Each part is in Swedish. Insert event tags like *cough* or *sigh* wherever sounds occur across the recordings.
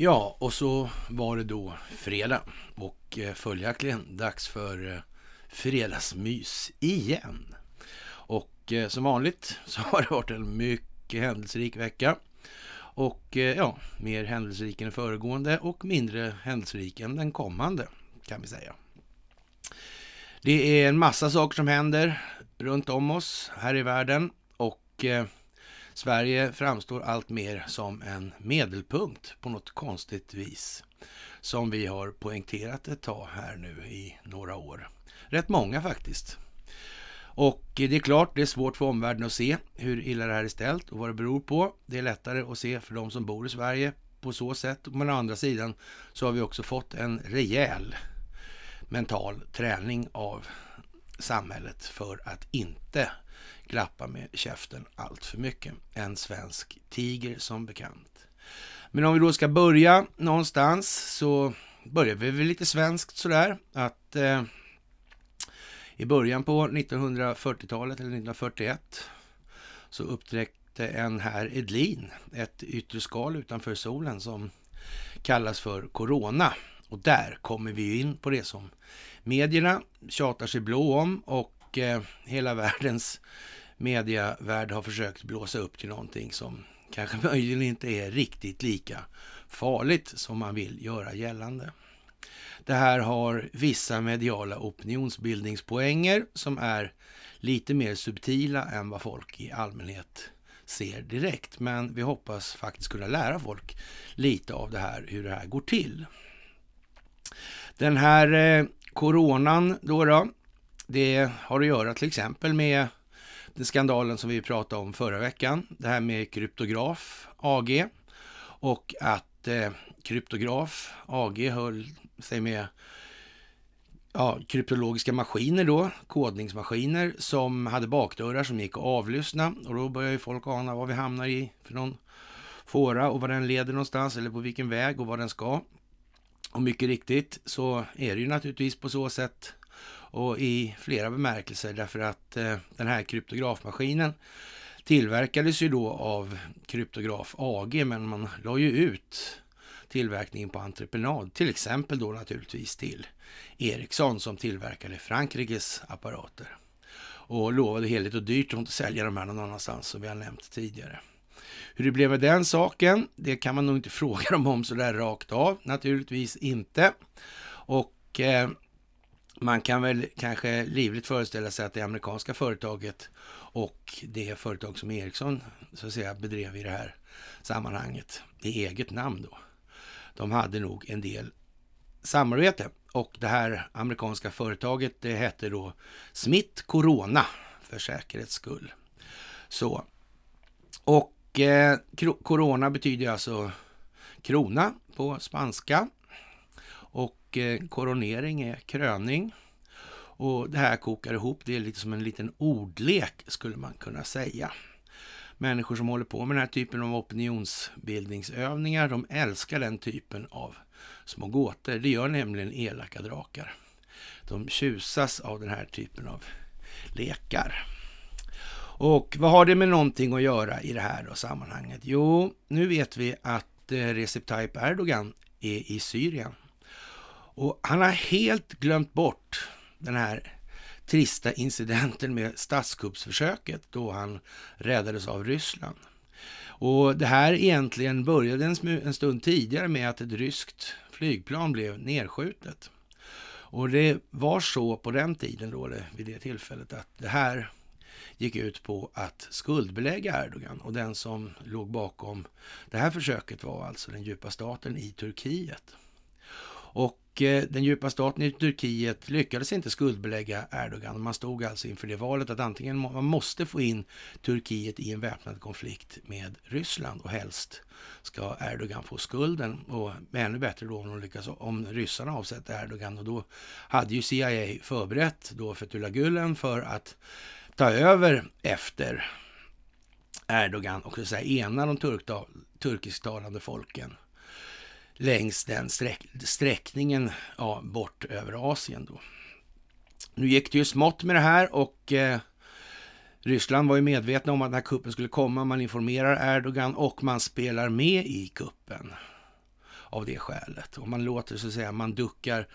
Ja, och så var det då fredag och eh, följaktligen dags för eh, fredagsmys igen. Och eh, som vanligt *laughs* så har det varit en mycket händelserik vecka. Och ja, mer händelserik än den föregående och mindre händelserik än den kommande kan vi säga. Det är en massa saker som händer runt om oss här i världen och Sverige framstår allt mer som en medelpunkt på något konstigt vis. Som vi har poängterat ett tag här nu i några år. Rätt många faktiskt. Och det är klart, det är svårt för omvärlden att se hur illa det här är ställt och vad det beror på. Det är lättare att se för de som bor i Sverige på så sätt. Men å andra sidan så har vi också fått en rejäl mental träning av samhället för att inte glappa med käften allt för mycket. En svensk tiger som bekant. Men om vi då ska börja någonstans så börjar vi väl lite svenskt sådär. Att eh, i början på 1940-talet eller 1941 så upptäckte en herr Edlin ett yttre skal utanför solen som kallas för Corona. Och där kommer vi in på det som medierna tjatar sig blå om och Eh, hela *laughs* världens medievärld har försökt blåsa upp till någonting som kanske *laughs* möjligen inte är riktigt lika farligt som man vill göra gällande. Det här har vissa mediala opinionsbildningspoänger som är lite mer subtila än vad folk i allmänhet ser direkt. Men vi hoppas faktiskt kunna lära folk lite av det här, hur det här går till. Den här eh, coronan då, då det har att göra till exempel med den skandalen som vi pratade om förra veckan. Det här med Kryptograf AG och att eh, Kryptograf AG höll sig med ja, kryptologiska maskiner då, kodningsmaskiner som hade bakdörrar som gick att avlyssna och då börjar ju folk ana vad vi hamnar i för någon fåra och vad den leder någonstans eller på vilken väg och vad den ska. Och mycket riktigt så är det ju naturligtvis på så sätt och i flera bemärkelser därför att eh, den här kryptografmaskinen tillverkades ju då av Kryptograf AG men man la ju ut tillverkningen på entreprenad, till exempel då naturligtvis till Ericsson som tillverkade Frankrikes apparater och lovade heligt och dyrt att inte sälja de här någon annanstans som vi har nämnt tidigare. Hur det blev med den saken, det kan man nog inte *laughs* fråga dem om sådär rakt av, naturligtvis inte. Och eh, man kan väl kanske livligt föreställa sig att det amerikanska företaget och det företag som Ericsson så att säga, bedrev i det här sammanhanget i eget namn då. De hade nog en del samarbete och det här amerikanska företaget det hette då Smith Corona för säkerhets skull. Så. Och eh, Corona betyder alltså krona på spanska och eh, koronering är kröning. Och det här kokar ihop, det är lite som en liten ordlek skulle man kunna säga. Människor som håller på med den här typen av opinionsbildningsövningar, de älskar den typen av små gåtor. Det gör nämligen elaka drakar. De tjusas av den här typen av lekar. Och vad har det med någonting att göra i det här då, sammanhanget? Jo, nu vet vi att eh, Recep Tayyip Erdogan är i Syrien. Och han har helt glömt bort den här trista incidenten med statskuppsförsöket då han räddades av Ryssland. Och det här egentligen började en stund tidigare med att ett ryskt flygplan blev nedskjutet. Och det var så på den tiden då, det, vid det tillfället, att det här gick ut på att skuldbelägga Erdogan och den som låg bakom det här försöket var alltså den djupa staten i Turkiet. Och eh, den djupa staten i Turkiet lyckades inte skuldbelägga Erdogan. Man stod alltså inför det valet att antingen man måste få in Turkiet i en väpnad konflikt med Ryssland och helst ska Erdogan få skulden och ännu bättre då om, lyckas, om ryssarna avsätter Erdogan och då hade ju CIA förberett då Fethullah Gulen för att ta över efter Erdogan och så ena de turktal, turkisktalande folken längs den sträck, sträckningen ja, bort över Asien. Då. Nu gick det ju smått med det här och eh, Ryssland var ju medvetna om att den här kuppen skulle komma. Man informerar Erdogan och man spelar med i kuppen av det skälet. Och man låter så att säga, man duckar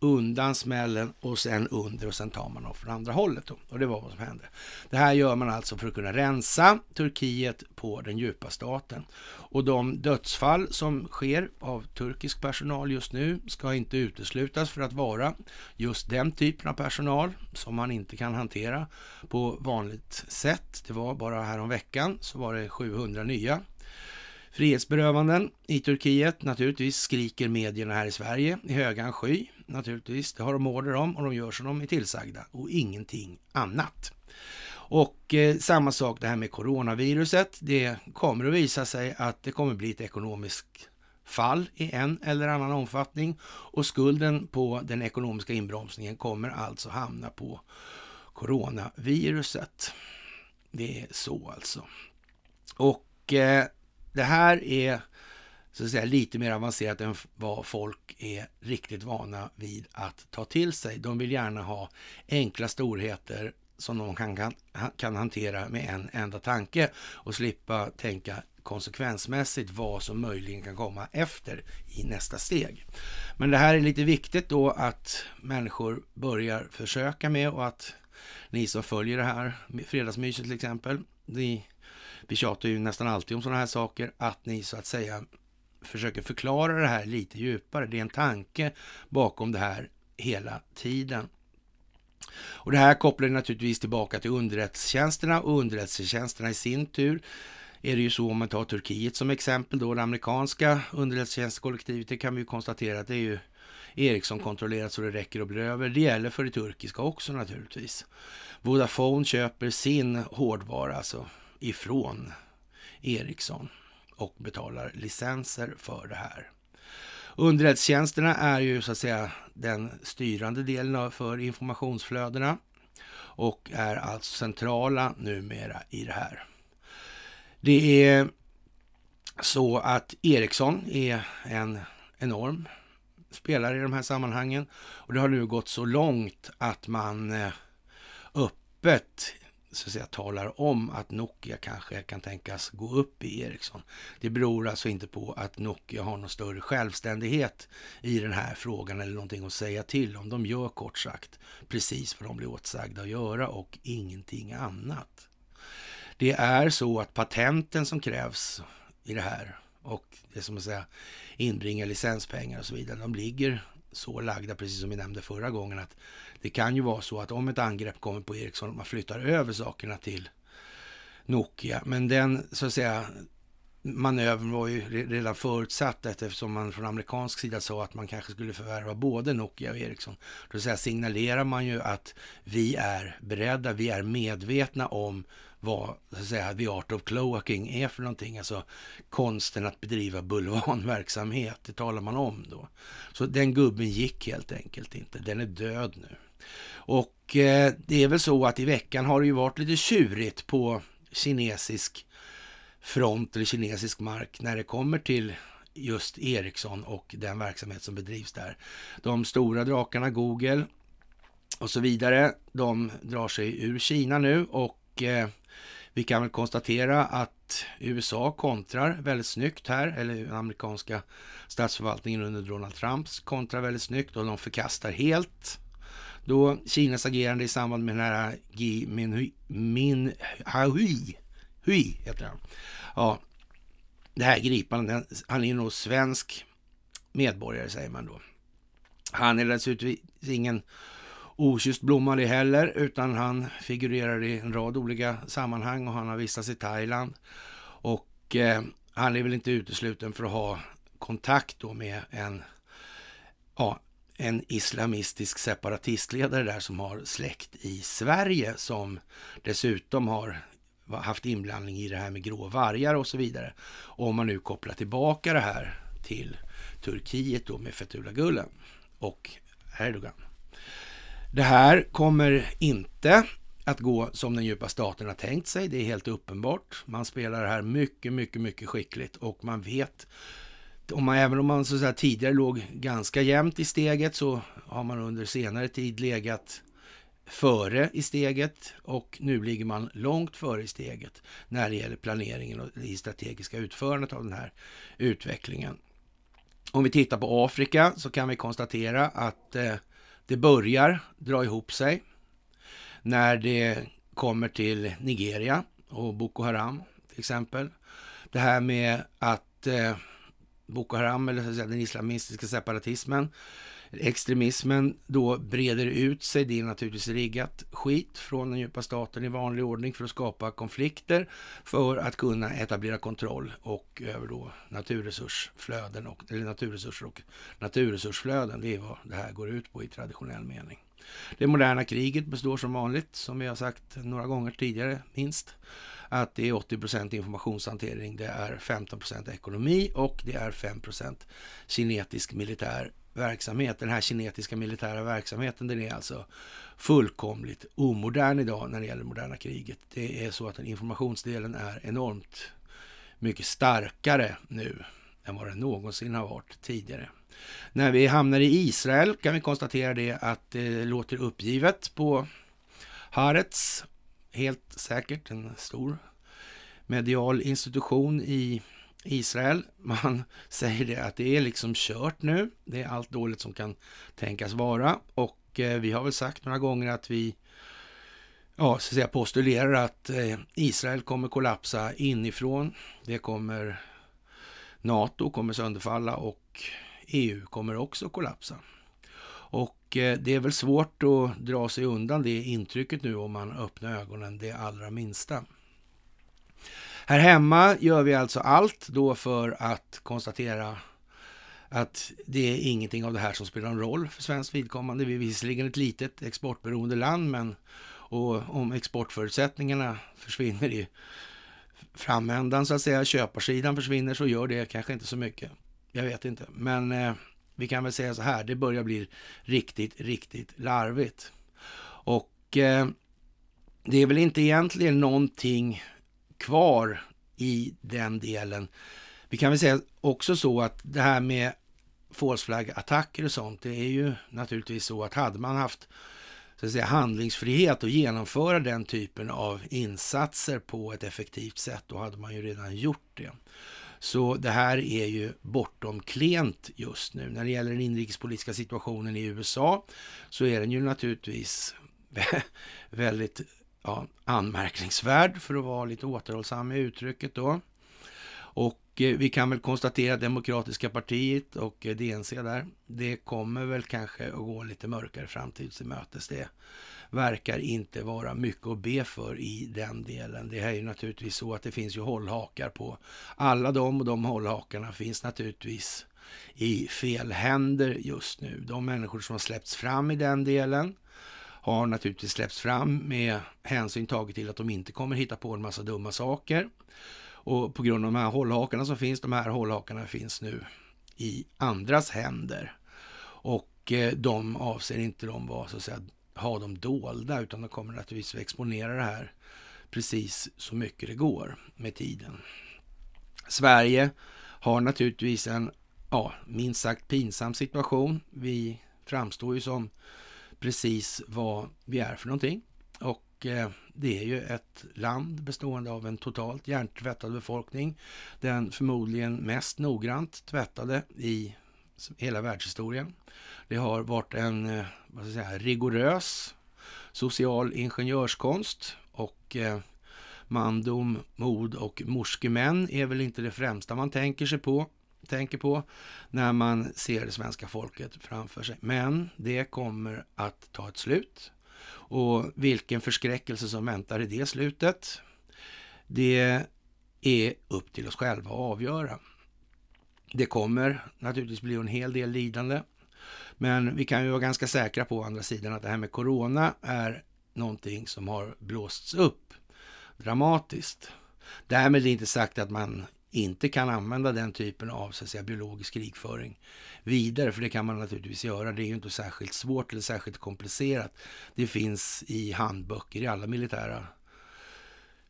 undan smällen och sen under och sen tar man dem från andra hållet. Då. Och det var vad som hände. Det här gör man alltså för att kunna rensa Turkiet på den djupa staten. Och de dödsfall som sker av turkisk personal just nu ska inte uteslutas för att vara just den typen av personal som man inte kan hantera på vanligt sätt. Det var bara häromveckan så var det 700 nya frihetsberövanden i Turkiet. Naturligtvis skriker medierna här i Sverige i högan sky naturligtvis. Det har de order om och de gör som de är tillsagda och ingenting annat. Och eh, samma sak det här med coronaviruset. Det kommer att visa sig att det kommer bli ett ekonomiskt fall i en eller annan omfattning och skulden på den ekonomiska inbromsningen kommer alltså hamna på coronaviruset. Det är så alltså. Och eh, det här är så att säga, lite mer avancerat än vad folk är riktigt vana vid att ta till sig. De vill gärna ha enkla storheter som de kan, kan, kan hantera med en enda tanke och slippa tänka konsekvensmässigt vad som möjligen kan komma efter i nästa steg. Men det här är lite viktigt då att människor börjar försöka med och att ni som följer det här, Fredagsmyset till exempel, ni, vi tjatar ju nästan alltid om sådana här saker, att ni så att säga försöker förklara det här lite djupare. Det är en tanke bakom det här hela tiden. Och Det här kopplar naturligtvis tillbaka till underrättelsetjänsterna och underrättelsetjänsterna i sin tur är det ju så om man tar Turkiet som exempel då, det amerikanska underrättelsetjänstkollektivet, det kan vi ju konstatera att det är ju Ericsson kontrollerat så det räcker och blir över. Det gäller för det turkiska också naturligtvis. Vodafone köper sin hårdvara alltså ifrån Ericsson och betalar licenser för det här. Underrättelsetjänsterna är ju så att säga den styrande delen för informationsflödena och är alltså centrala numera i det här. Det är så att Ericsson är en enorm spelare i de här sammanhangen och det har nu gått så långt att man eh, öppet så att säga, talar om att Nokia kanske kan tänkas gå upp i Ericsson. Det beror alltså inte på att Nokia har någon större självständighet i den här frågan eller någonting att säga till om. De gör kort sagt precis vad de blir åtsagda att göra och ingenting annat. Det är så att patenten som krävs i det här och det som att säga inbringar licenspengar och så vidare, de ligger så lagda, precis som vi nämnde förra gången, att det kan ju vara så att om ett angrepp kommer på Ericsson, man flyttar över sakerna till Nokia. Men den, så att säga, manövern var ju redan förutsatt eftersom man från amerikansk sida sa att man kanske skulle förvärva både Nokia och Ericsson. Då signalerar man ju att vi är beredda, vi är medvetna om vad så att säga, the art of cloaking är för någonting. Alltså konsten att bedriva bulvanverksamhet, det talar man om då. Så den gubben gick helt enkelt inte, den är död nu. Och eh, det är väl så att i veckan har det ju varit lite tjurigt på kinesisk front eller kinesisk mark när det kommer till just Ericsson och den verksamhet som bedrivs där. De stora drakarna Google och så vidare, de drar sig ur Kina nu och och eh, vi kan väl konstatera att USA kontrar väldigt snyggt här, eller amerikanska statsförvaltningen under Donald Trumps kontrar väldigt snyggt och de förkastar helt då Kinas agerande i samband med den här Gi Minhui, Hui, heter han. Ja, det här gripandet, han är nog svensk medborgare säger man då. Han är dessutom ingen okysst blomma det heller, utan han figurerar i en rad olika sammanhang och han har vistats i Thailand. Och eh, han är väl inte utesluten för att ha kontakt då med en, ja, en islamistisk separatistledare där som har släkt i Sverige som dessutom har haft inblandning i det här med grå vargar och så vidare. om man nu kopplar tillbaka det här till Turkiet då med Fethullah Gulen och Erdogan. Det här kommer inte att gå som den djupa staten har tänkt sig. Det är helt uppenbart. Man spelar det här mycket, mycket, mycket skickligt och man vet om man, även om man så säga, tidigare låg ganska jämnt i steget så har man under senare tid legat före i steget och nu ligger man långt före i steget när det gäller planeringen och det strategiska utförandet av den här utvecklingen. Om vi tittar på Afrika så kan vi konstatera att eh, det börjar dra ihop sig när det kommer till Nigeria och Boko Haram till exempel. Det här med att eh, Boko Haram, eller den islamistiska separatismen, extremismen då breder ut sig. Det är naturligtvis riggat skit från den djupa staten i vanlig ordning för att skapa konflikter för att kunna etablera kontroll och över då naturresursflöden och, eller naturresurser och naturresursflöden. Det är vad det här går ut på i traditionell mening. Det moderna kriget består som vanligt, som vi har sagt några gånger tidigare minst, att det är 80 procent informationshantering, det är 15 procent ekonomi och det är 5 procent kinetisk militär verksamhet, den här kinetiska militära verksamheten, den är alltså fullkomligt omodern idag när det gäller det moderna kriget. Det är så att den informationsdelen är enormt mycket starkare nu än vad den någonsin har varit tidigare. När vi hamnar i Israel kan vi konstatera det att det låter uppgivet på Haaretz, helt säkert en stor medial institution i Israel. *laughs* Man säger det att det är liksom kört nu. Det är allt dåligt som kan tänkas vara och eh, vi har väl sagt några gånger att vi ja, så att säga postulerar att eh, Israel kommer kollapsa inifrån. Det kommer NATO kommer sönderfalla och EU kommer också kollapsa. Och eh, det är väl svårt att dra sig undan det intrycket nu om man öppnar ögonen det allra minsta. Här hemma gör vi alltså allt då för att konstatera att det är ingenting av det här som spelar någon roll för svenskt vidkommande. Vi är visserligen ett litet exportberoende land, men och om exportförutsättningarna försvinner i framändan så att säga, köparsidan försvinner så gör det kanske inte så mycket. Jag vet inte, men eh, vi kan väl säga så här, det börjar bli riktigt, riktigt larvigt. Och eh, det är väl inte egentligen någonting kvar i den delen. Vi kan väl säga också så att det här med false flag-attacker och sånt, det är ju naturligtvis så att hade man haft så att säga, handlingsfrihet och genomföra den typen av insatser på ett effektivt sätt, då hade man ju redan gjort det. Så det här är ju bortom klent just nu. När det gäller den inrikespolitiska situationen i USA så är den ju naturligtvis *laughs* väldigt ja, anmärkningsvärd för att vara lite återhållsam i uttrycket då. Och eh, vi kan väl konstatera att Demokratiska partiet och eh, DNC där. Det kommer väl kanske att gå lite mörkare framtid till mötes. Det verkar inte vara mycket att be för i den delen. Det är ju naturligtvis så att det finns ju hållhakar på alla dem och de hållhakarna finns naturligtvis i fel händer just nu. De människor som har släppts fram i den delen har naturligtvis släppts fram med hänsyn taget till att de inte kommer hitta på en massa dumma saker. Och på grund av de här hållhakarna som finns, de här hållhakarna finns nu i andras händer. Och eh, de avser inte de var, så att säga, ha dem dolda, utan de kommer naturligtvis att exponera det här precis så mycket det går med tiden. Sverige har naturligtvis en ja, minst sagt pinsam situation. Vi framstår ju som precis vad vi är för någonting. Och eh, det är ju ett land bestående av en totalt hjärntvättad befolkning. Den förmodligen mest noggrant tvättade i hela världshistorien. Det har varit en eh, vad ska jag säga, rigorös social ingenjörskonst och eh, mandom, mod och morskemän är väl inte det främsta man tänker sig på tänker på när man ser det svenska folket framför sig. Men det kommer att ta ett slut. Och vilken förskräckelse som väntar i det slutet, det är upp till oss själva att avgöra. Det kommer naturligtvis bli en hel del lidande. Men vi kan ju vara ganska säkra på å andra sidan att det här med corona är någonting som har blåsts upp dramatiskt. Därmed är det inte sagt att man inte kan använda den typen av så att säga, biologisk krigföring vidare, för det kan man naturligtvis göra. Det är ju inte särskilt svårt eller särskilt komplicerat. Det finns i handböcker i alla militära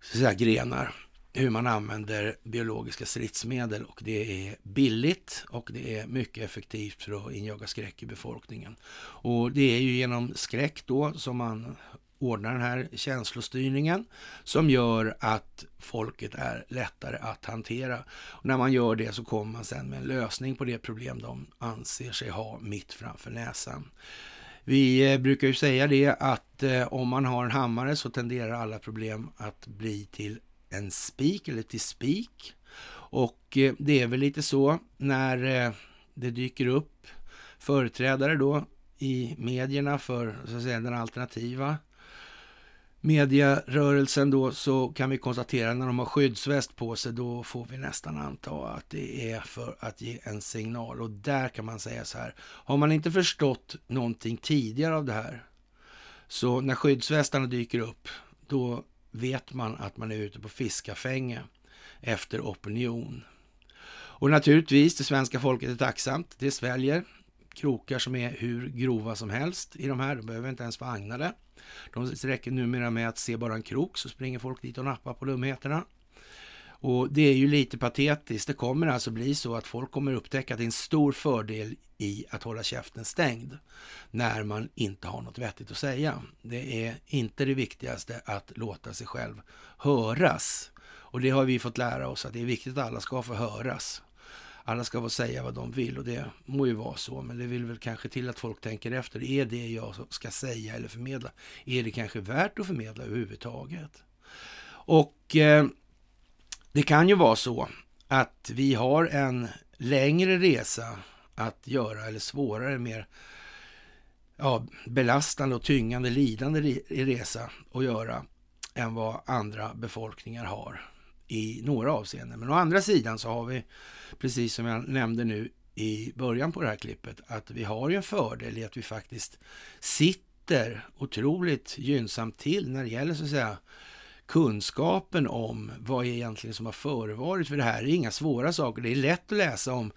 så säga, grenar hur man använder biologiska stridsmedel och det är billigt och det är mycket effektivt för att injaga skräck i befolkningen. Och det är ju genom skräck då som man ordna den här känslostyrningen som gör att folket är lättare att hantera. Och när man gör det så kommer man sen med en lösning på det problem de anser sig ha mitt framför näsan. Vi eh, brukar ju säga det att eh, om man har en hammare så tenderar alla problem att bli till en spik eller till spik. Och eh, det är väl lite så när det dyker upp företrädare då i medierna för så att säga, den alternativa medierörelsen då så kan vi konstatera när de har skyddsväst på sig då får vi nästan anta att det är för att ge en signal. Och där kan man säga så här, har man inte förstått någonting tidigare av det här så när skyddsvästarna dyker upp då vet man att man är ute på fiskafänge efter opinion. Och naturligtvis, det svenska folket är tacksamt, det sväljer krokar som är hur grova som helst i de här. De behöver inte ens vara agnade. De räcker numera med att se bara en krok så springer folk dit och nappar på dumheterna. Och det är ju lite patetiskt. Det kommer alltså bli så att folk kommer upptäcka att det är en stor fördel i att hålla käften stängd när man inte har något vettigt att säga. Det är inte det viktigaste att låta sig själv höras. Och det har vi fått lära oss att det är viktigt att alla ska få höras alla ska få säga vad de vill och det må ju vara så, men det vill väl kanske till att folk tänker efter. Är det jag ska säga eller förmedla, är det kanske värt att förmedla överhuvudtaget? Och eh, det kan ju vara så att vi har en längre resa att göra eller svårare, mer ja, belastande och tyngande, lidande resa att göra än vad andra befolkningar har i några avseenden. Men å andra sidan så har vi, precis som jag nämnde nu i början på det här klippet, att vi har ju en fördel i att vi faktiskt sitter otroligt gynnsamt till när det gäller så att säga kunskapen om vad egentligen som har förevarit. För det här är inga svåra saker. Det är lätt att läsa om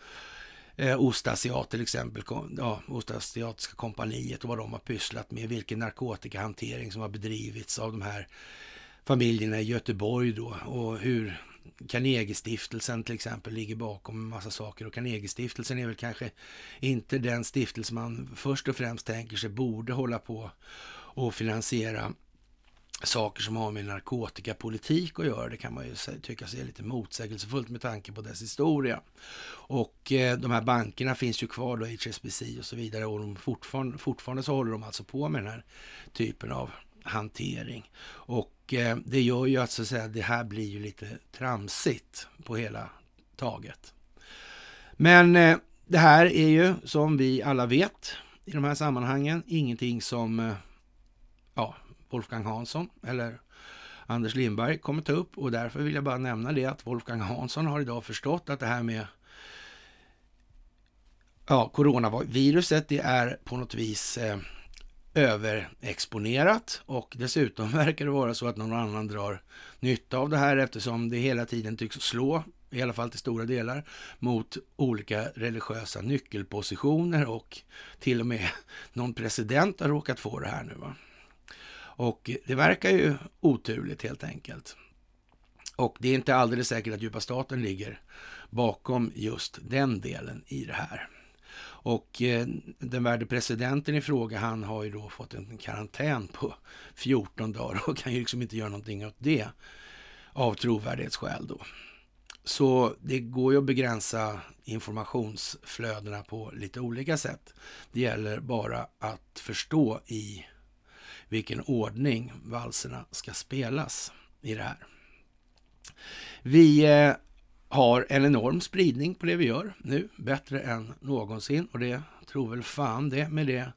eh, Ostasiat till exempel, ja, Ostasiatiska kompaniet och vad de har pysslat med, vilken narkotikahantering som har bedrivits av de här familjerna i Göteborg då och hur Carnegie-stiftelsen till exempel ligger bakom en massa saker och Carnegie-stiftelsen är väl kanske inte den stiftelse man först och främst tänker sig borde hålla på och finansiera saker som har med narkotikapolitik att göra. Det kan man ju tycka är lite motsägelsefullt med tanke på dess historia. Och eh, de här bankerna finns ju kvar då, HSBC och så vidare och de fortfarande, fortfarande så håller de alltså på med den här typen av hantering. Och Eh, det gör ju att, så att säga, det här blir ju lite tramsigt på hela taget. Men eh, det här är ju, som vi alla vet i de här sammanhangen, ingenting som eh, ja, Wolfgang Hansson eller Anders Lindberg kommer ta upp och därför vill jag bara nämna det att Wolfgang Hansson har idag förstått att det här med ja, coronaviruset, det är på något vis överexponerat och dessutom *laughs* verkar det vara så att någon annan drar nytta av det här eftersom det hela tiden tycks slå, i alla fall till stora delar, mot olika religiösa nyckelpositioner och till och med *laughs* någon president har råkat få det här nu. Va? Och det verkar ju oturligt helt enkelt. Och det är inte alldeles säkert att djupa staten ligger bakom just den delen i det här. Och eh, den värde presidenten i fråga, han har ju då fått en karantän på 14 *laughs* dagar och kan ju liksom inte göra någonting åt det av trovärdighetsskäl då. Så det går ju att begränsa informationsflödena på lite olika sätt. Det gäller bara att förstå i vilken ordning valserna ska spelas i det här. Vi eh, har en enorm spridning på det vi gör nu, bättre än någonsin. Och det tror väl fan det med det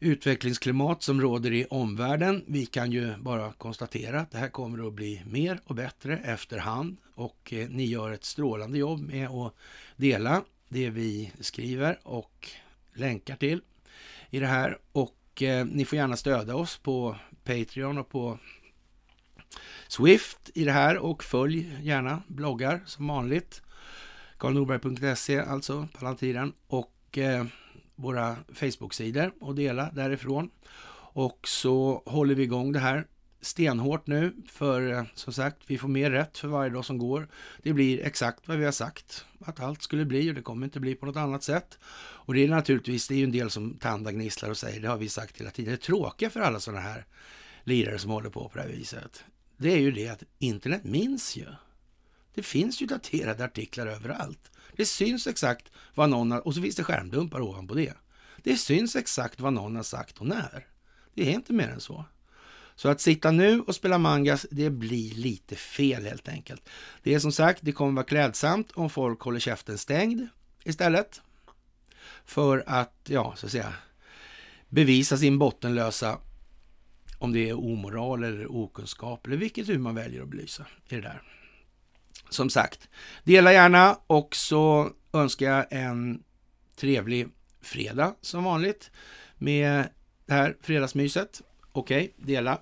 utvecklingsklimat som råder i omvärlden. Vi kan ju bara konstatera att det här kommer att bli mer och bättre efterhand och eh, ni gör ett strålande jobb med att dela det vi skriver och länkar till i det här och eh, ni får gärna stödja oss på Patreon och på Swift i det här och följ gärna bloggar som vanligt. karlnorberg.se alltså, Palantiren och eh, våra Facebook-sidor och dela därifrån. Och så håller vi igång det här stenhårt nu för eh, som sagt, vi får mer rätt för varje dag som går. Det blir exakt vad vi har sagt att allt skulle bli och det kommer inte bli på något annat sätt. Och det är naturligtvis, det är ju en del som tandagnisslar och säger, det har vi sagt hela tiden, det är tråkiga för alla sådana här lirare som håller på på det här viset det är ju det att internet minns ju. Det finns ju daterade artiklar överallt. Det syns exakt vad någon har, och så finns det skärmdumpar ovanpå det. Det syns exakt vad någon har sagt och när. Det är inte mer än så. Så att sitta nu och spela mangas, det blir lite fel helt enkelt. Det är som sagt, det kommer vara klädsamt om folk håller käften stängd istället. För att, ja, så att säga, bevisa sin bottenlösa om det är omoral eller okunskap eller vilket hur man väljer att belysa i det där. Som sagt, dela gärna och så önskar jag en trevlig fredag som vanligt med det här fredagsmyset. Okej, okay, dela